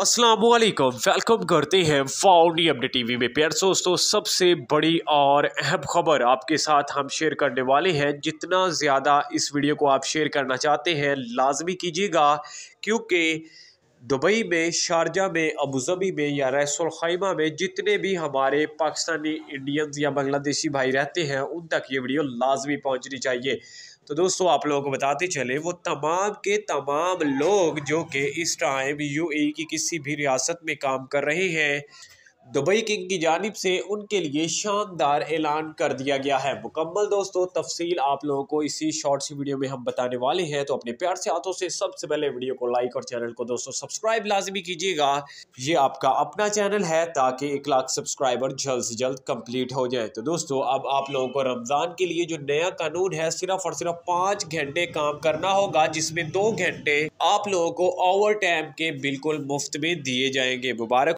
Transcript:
असलकम वेलकम करते हैं फाउंडी अपडेट टीवी में प्यार दोस्तों सबसे बड़ी और अहम खबर आपके साथ हम शेयर करने वाले हैं जितना ज़्यादा इस वीडियो को आप शेयर करना चाहते हैं लाजमी कीजिएगा क्योंकि दुबई में शारजा में अबूज़बी में या रैसलखैमा में जितने भी हमारे पाकिस्तानी इंडियंस या बांग्लादेशी भाई रहते हैं उन तक ये वीडियो लाजमी पहुंचनी चाहिए तो दोस्तों आप लोगों को बताते चले वो तमाम के तमाम लोग जो कि इस टाइम यूएई e की किसी भी रियासत में काम कर रहे हैं दुबई किंग की जानब से उनके लिए शानदार ऐलान कर दिया गया है मुकम्मल दोस्तों तफसील आप लोगों को इसी शॉर्ट सी वीडियो में हम बताने वाले हैं तो अपने प्यार से हाथों से सबसे पहले वीडियो को लाइक और चैनल को दोस्तों सब्सक्राइब लाजमी कीजिएगा ये आपका अपना चैनल है ताकि एक लाख सब्सक्राइबर जल्द से जल्द कम्प्लीट हो जाए तो दोस्तों अब आप लोगों को रमज़ान के लिए जो नया कानून है सिर्फ और सिर्फ पाँच घंटे काम करना होगा जिसमें दो घंटे आप लोगों को ओवर टाइम के बिल्कुल मुफ्त में दिए जाएंगे मुबारक